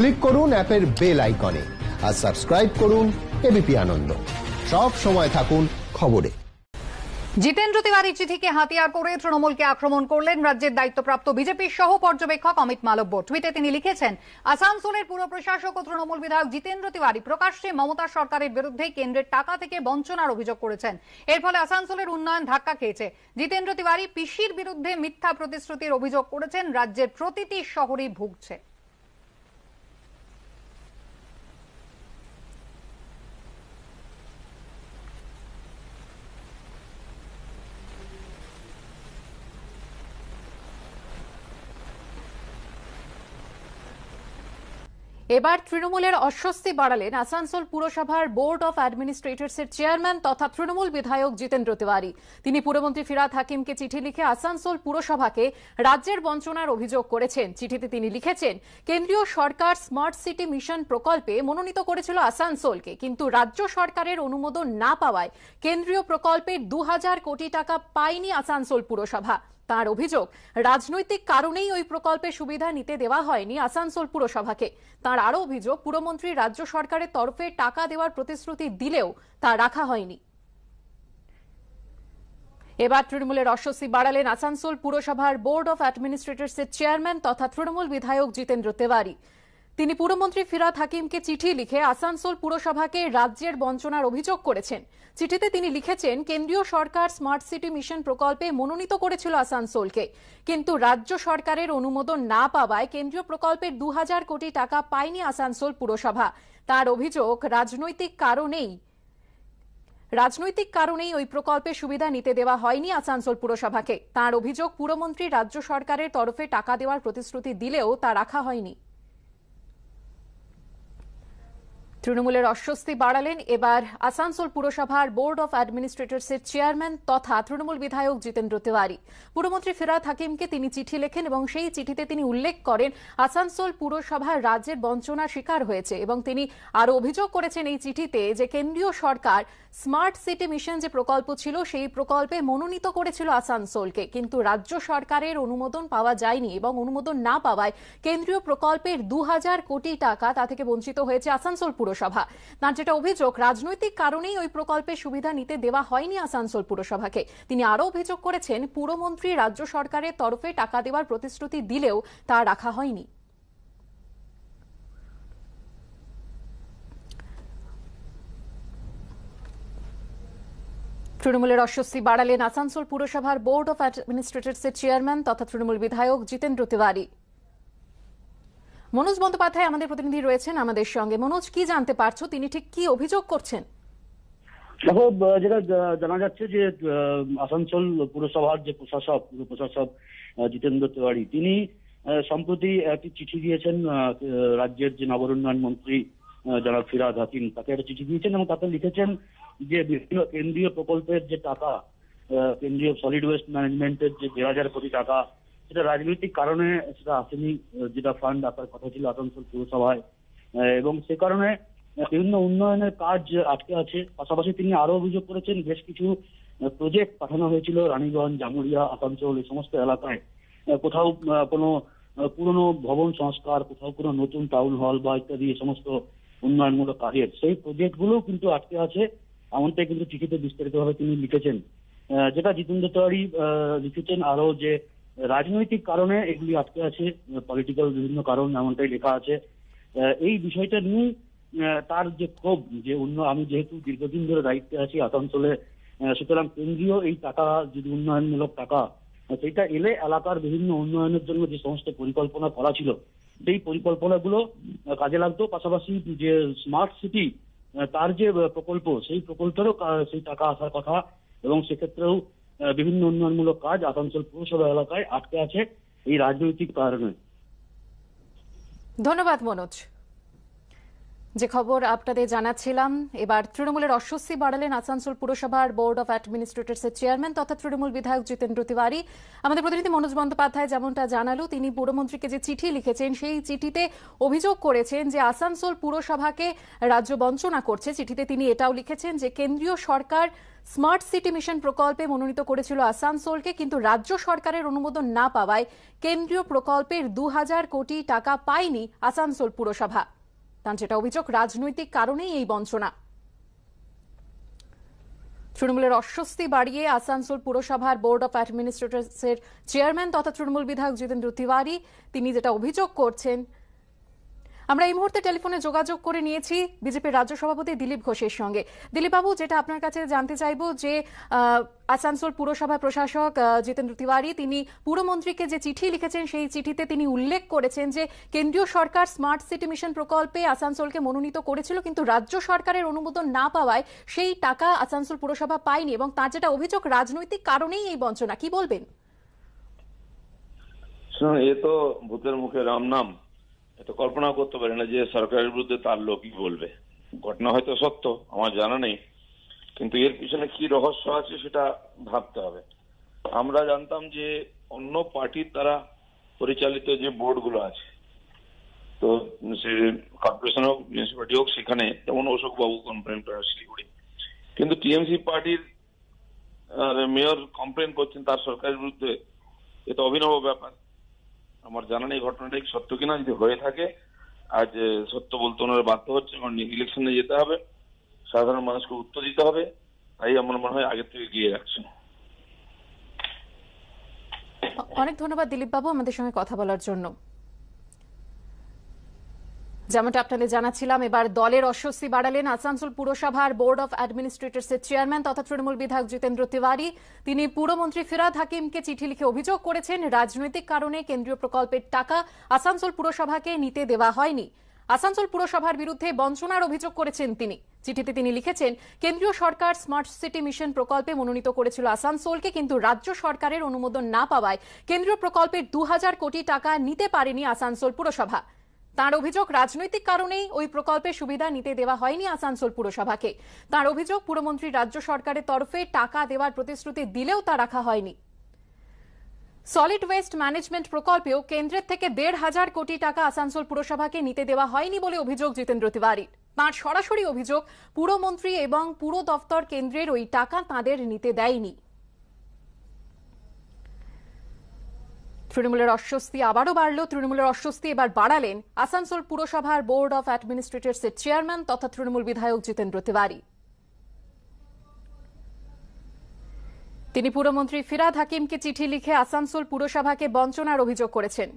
click করুন অ্যাপের bell আইকনে আর সাবস্ক্রাইব করুন এবিপি আনন্দ সব সময় থাকুন খবরে জিতেন্দ্র তিওয়ারি চিঠিকে হাতিয়ার করে তৃণমূলকে আক্রমণ করলেন রাজ্যের দায়িত্বপ্রাপ্ত বিজেপির সহ পর্যবেক্ষক অমিত মালব্য টুইটে তিনি লিখেছেন আসানসোলের পুর প্রশাসক ও তৃণমূল বিধায়ক জিতেন্দ্র তিওয়ারি প্রকাশ্যে মমতা সরকারের বিরুদ্ধে কেন্দ্রের টাকা থেকে বঞ্চনার অভিযোগ করেছেন এর ফলে আসানসোলের উন্নয়ন ধাক্কা খেয়েছে জিতেন্দ্র তিওয়ারি পিসির বিরুদ্ধে মিথ্যা প্রতিশ্রুতির অভিযোগ করেছেন রাজ্যের প্রতিটি শহরই ভুগছে এবার তৃণমূলের অস্বস্তি বাড়ালেন আসানসোল পুরসভার বোর্ড অফ অ্যাডমিনিস্ট্রেটার্স এর চেয়ারম্যান তথা তৃণমূল বিধায়ক জিতেন্দ্র তিওয়ারি তিনি পুরমন্ত্রী ফিরাদ হাকিমকে চিঠি লিখে আসানসোল পুরসভাকে রাজ্যের বঞ্চনার অভিযোগ করেছেন চিঠিতে তিনি লিখেছেন কেন্দ্রীয় সরকার স্মার্ট সিটি মিশন প্রকল্পে মনোনীত করেছিল আসানসোলকে কিন্তু রাজ্য সরকারের অনুমোদন না পাওয়ায় কেন্দ্রীয় প্রকল্পে দু কোটি টাকা পায়নি আসানসোল পুরসভা তার অভিযোগ রাজনৈতিক কারণেই ওই প্রকল্পে সুবিধা নিতে দেওয়া হয়নি আসানসোল পুরসভাকে তার আরও অভিযোগ পুরমন্ত্রী রাজ্য সরকারের তরফে টাকা দেওয়ার প্রতিশ্রুতি দিলেও তা রাখা হয়নি এবার তৃণমূলের অস্বস্তি বাড়ালেন আসানসোল পুরসভার বোর্ড অফ অ্যাডমিনিস্ট্রেটর্সের চেয়ারম্যান তথা তৃণমূল বিধায়ক জিতেন্দ্র তেওয়ারি তিনি পুরমন্ত্রী ফিরাদ হাকিমকে চিঠি লিখে আসানসোল পুরসভাকে রাজ্যের বঞ্চনার অভিযোগ করেছেন চিঠিতে তিনি লিখেছেন কেন্দ্রীয় সরকার স্মার্ট সিটি মিশন প্রকল্পে মনোনীত করেছিল আসানসোলকে কিন্তু রাজ্য সরকারের অনুমোদন না পাওয়ায় কেন্দ্রীয় প্রকল্পের দু কোটি টাকা পায়নি আসানসোল পুরসভা তার অভিযোগ রাজনৈতিক কারণেই রাজনৈতিক কারণেই ওই প্রকল্পে সুবিধা নিতে দেওয়া হয়নি আসানসোল পুরসভাকে তার অভিযোগ পুরমন্ত্রী রাজ্য সরকারের তরফে টাকা দেওয়ার প্রতিশ্রুতি দিলেও তা রাখা হয়নি তৃণমূলের অস্বস্তি বাড়ালেন এবার আসানসোল পুরসভার বোর্ড অফ অ্যাডমিনিস্ট্রেটরসের চেয়ারম্যান তথা তৃণমূল বিধায়ক জিতেন্দ্র তিওয়ারি পুরমন্ত্রী ফিরাদ হাকিমকে তিনি চিঠি লেখেন এবং সেই চিঠিতে তিনি উল্লেখ করেন আসানসোল পুরসভা রাজ্যের বঞ্চনা শিকার হয়েছে এবং তিনি আরও অভিযোগ করেছেন এই চিঠিতে যে কেন্দ্রীয় সরকার স্মার্ট সিটি মিশন যে প্রকল্প ছিল সেই প্রকল্পে মনোনীত করেছিল আসানসোলকে কিন্তু রাজ্য সরকারের অনুমোদন পাওয়া যায়নি এবং অনুমোদন না পাওয়ায় কেন্দ্রীয় প্রকল্পের দু কোটি টাকা তা থেকে বঞ্চিত হয়েছে আসানসোল পুর পুরসভা তার যেটা অভিযোগ রাজনৈতিক কারণেই ওই প্রকল্পে সুবিধা নিতে দেওয়া হয়নি আসানসোল পুরসভাকে তিনি আরও অভিযোগ করেছেন পুরমন্ত্রী রাজ্য সরকারের তরফে টাকা দেওয়ার প্রতিশ্রুতি দিলেও তা রাখা হয়নি তৃণমূলের অস্বস্তি বাড়ালেন আসানসোল পুরসভার বোর্ড অফ অ্যাডমিনিস্ট্রেটরসের চেয়ারম্যান তথা তৃণমূল বিধায়ক জিতেন্দ্র তিওয়ারি মনোজ বন্দ্যোপাধ্যায় আমাদের প্রতিনিধি রয়েছেন আমাদের সঙ্গে মনোজ কি জানতে পারছো তিনি ঠিক কি অভিযোগ করছেন দেখো যেটা জানা যাচ্ছে যে আসানসোল পুরসভার যে প্রশাসক প্রশাসক জিতেন্দ্র তিওয়ারি তিনি সম্প্রতি একটি চিঠি দিয়েছেন রাজ্যের যে নগর উন্নয়ন মন্ত্রী যারা ফিরাদ হাকিম তাকে একটা চিঠি দিয়েছেন এবং তাতে লিখেছেন যে বিভিন্ন কেন্দ্রীয় প্রকল্পের যে টাকা কেন্দ্রীয় সলিড ওয়েস্ট ম্যানেজমেন্টের যে দেড় হাজার কোটি টাকা সেটা রাজনৈতিক কারণে সেটা আসেনি যেটা ফান্ড আসার কথা ছিল আসানসোল পুরসভায় এবং সে কারণে বিভিন্ন উন্নয়নের কাজ আটকে আছে পাশাপাশি তিনি আরো অভিযোগ করেছেন বেশ কিছু প্রজেক্ট পাঠানো হয়েছিল রানীগঞ্জ জামুরিয়া আসানসোল এই সমস্ত এলাকায় কোথাও কোনো পুরনো ভবন সংস্কার কোথাও কোনো নতুন টাউন হল বা ইত্যাদি এই সমস্ত উন্নয়নমূলক কাজের সেই গুলো কিন্তু আটকে আছে এমনটাই কিন্তু চিঠিতে বিস্তারিতভাবে তিনি লিখেছেন যেটা জিতেন্দ্র তেওয়ারি লিখেছেন আরো যে রাজনৈতিক কারণে এগুলি আটকে আছে পলিটিক্যাল বিভিন্ন কারণ এমনটাই লেখা আছে এই বিষয়টা নিয়ে তার যে ক্ষোভ যে অন্য আমি যেহেতু দীর্ঘদিন ধরে দায়িত্বে আছি আসানসোলে সুতরাং কেন্দ্রীয় এই টাকা যদি উন্নয়নমূলক টাকা সেটা এলে এলাকার বিভিন্ন উন্নয়নের জন্য যে সমস্ত পরিকল্পনা করা ছিল সেই পরিকল্পনাগুলো কাজে লাগতো পাশাপাশি যে স্মার্ট সিটি তার যে প্রকল্প সেই প্রকল্পেরও সেই টাকা আসার কথা এবং সেক্ষেত্রেও বিভিন্ন উন্নয়নমূলক কাজ আসানসোল পৌরসভা এলাকায় আটকে আছে এই রাজনৈতিক কারণে ধন্যবাদ মনোজ যে খবর আপনাদের জানাচ্ছিলাম এবার তৃণমূলের অস্বস্তি বাড়ালেন আসানসোল পুরসভার বোর্ড অব অ্যাডমিনিস্ট্রেটরস এর চেয়ারম্যান তথা তৃণমূল বিধায়ক জিতেন্দ্র তিওয়ারি আমাদের প্রতিনিধি মনোজ বন্দ্যোপাধ্যায় যেমনটা জানালো তিনি পুরমন্ত্রীকে যে চিঠি লিখেছেন সেই চিঠিতে অভিযোগ করেছেন যে আসানসোল পুরসভাকে রাজ্য বঞ্চনা করছে চিঠিতে তিনি এটাও লিখেছেন যে কেন্দ্রীয় সরকার স্মার্ট সিটি মিশন প্রকল্পে মনোনীত করেছিল আসানসোলকে কিন্তু রাজ্য সরকারের অনুমোদন না পাওয়ায় কেন্দ্রীয় প্রকল্পের দু কোটি টাকা পায়নি আসানসোল পুরসভা তার সেটা অভিযোগ রাজনৈতিক কারণেই এই বঞ্চনা তৃণমূলের অস্বস্তি বাড়িয়ে আসানসোল পুরসভার বোর্ড অফ অ্যাডমিনিস্ট্রেটর্সের চেয়ারম্যান তথা তৃণমূল বিধায়ক জিতেন্দ্র তিওয়ারি তিনি যেটা অভিযোগ করছেন আমরা এই মুহূর্তে টেলিফোনে যোগাযোগ করে নিয়েছি বিজেপির রাজ্য সভাপতি দিলীপ ঘোষের সঙ্গে দিলীপবাবু যেটা আপনার কাছে জানতে চাইব যে আসানসোল পুরসভা প্রশাসক জিতেন্দ্র তিওয়ারি তিনি পুরমন্ত্রীকে যে চিঠি লিখেছেন সেই চিঠিতে তিনি উল্লেখ করেছেন যে কেন্দ্রীয় সরকার স্মার্ট সিটি মিশন প্রকল্পে আসানসোলকে মনোনীত করেছিল কিন্তু রাজ্য সরকারের অনুমোদন না পাওয়ায় সেই টাকা আসানসোল পুরসভা পায়নি এবং তার যেটা অভিযোগ রাজনৈতিক কারণেই এই বঞ্চনা কি বলবেন এ তো ভূতের মুখে রাম নাম এটা কল্পনা করতে পারি না যে সরকারের বিরুদ্ধে তার লোকই বলবে ঘটনা হয়তো সত্য আমার জানা নেই কিন্তু এর পিছনে কি রহস্য আছে সেটা ভাবতে হবে আমরা জানতাম যে অন্য পার্টির দ্বারা পরিচালিত যে বোর্ডগুলো আছে তো সে কর্পোরেশন হোক মিউনিসিপালিটি হোক সেখানে যেমন অশোক বাবু কমপ্লেন করেন শিলিগুড়ি কিন্তু টিএমসি পার্টির মেয়র কমপ্লেন করছেন তার সরকারের বিরুদ্ধে এটা অভিনব ব্যাপার আমার জানা নেই ঘটনাটা কি সত্য কিনা যদি হয়ে থাকে আজ সত্য বলতে ওনারা বাধ্য হচ্ছে এবং ইলেকশনে যেতে হবে সাধারণ মানুষকে উত্তর দিতে হবে তাই আমার মনে হয় আগের থেকে গিয়ে রাখছে অনেক ধন্যবাদ দিলীপ বাবু আমাদের সঙ্গে কথা বলার জন্য যেমনটা আপনাদের জানাচ্ছিলাম এবার দলের অস্বস্তি বাড়ালেন আসানসোল পুরসভার বোর্ড অফ অ্যাডমিনিস্ট্রেটার্স এর চেয়ারম্যান তথা তৃণমূল বিধায়ক জিতেন্দ্র তিওয়ারি তিনি পুরমন্ত্রী ফিরাদ হাকিমকে চিঠি লিখে অভিযোগ করেছেন রাজনৈতিক কারণে কেন্দ্রীয় প্রকল্পের টাকা আসানসোল পুরসভাকে নিতে দেওয়া হয়নি আসানসোল পুরসভার বিরুদ্ধে বঞ্চনার অভিযোগ করেছেন তিনি চিঠিতে তিনি লিখেছেন কেন্দ্রীয় সরকার স্মার্ট সিটি মিশন প্রকল্পে মনোনীত করেছিল আসানসোলকে কিন্তু রাজ্য সরকারের অনুমোদন না পাওয়ায় কেন্দ্রীয় প্রকল্পের দু কোটি টাকা নিতে পারেনি আসানসোল পুরসভা তার অভিযোগ রাজনৈতিক কারণেই ওই প্রকল্পের সুবিধা নিতে দেওয়া হয়নি আসানসোল পুরসভাকে তার অভিযোগ পুরমন্ত্রী রাজ্য সরকারের তরফে টাকা দেওয়ার প্রতিশ্রুতি দিলেও তা রাখা হয়নি সলিড ওয়েস্ট ম্যানেজমেন্ট প্রকল্পেও কেন্দ্রের থেকে দেড় হাজার কোটি টাকা আসানসোল পুরসভাকে নিতে দেওয়া হয়নি বলে অভিযোগ জিতেন্দ্র তিওয়ারির তাঁর সরাসরি অভিযোগ পুরমন্ত্রী এবং পুর দফতর কেন্দ্রের ওই টাকা তাঁদের নিতে দেয়নি তৃণমূলের অস্বস্তি আবারও বাড়ল তৃণমূলের অস্বস্তি এবার বাড়ালেন আসানসোল পুরসভার বোর্ড অফ এর চেয়ারম্যান তথা তৃণমূল বিধায়ক জিতেন্দ্র তিওয়ারি তিনি পুরমন্ত্রী ফিরাদ হাকিমকে চিঠি লিখে আসানসোল পুরসভাকে বঞ্চনার অভিযোগ করেছেন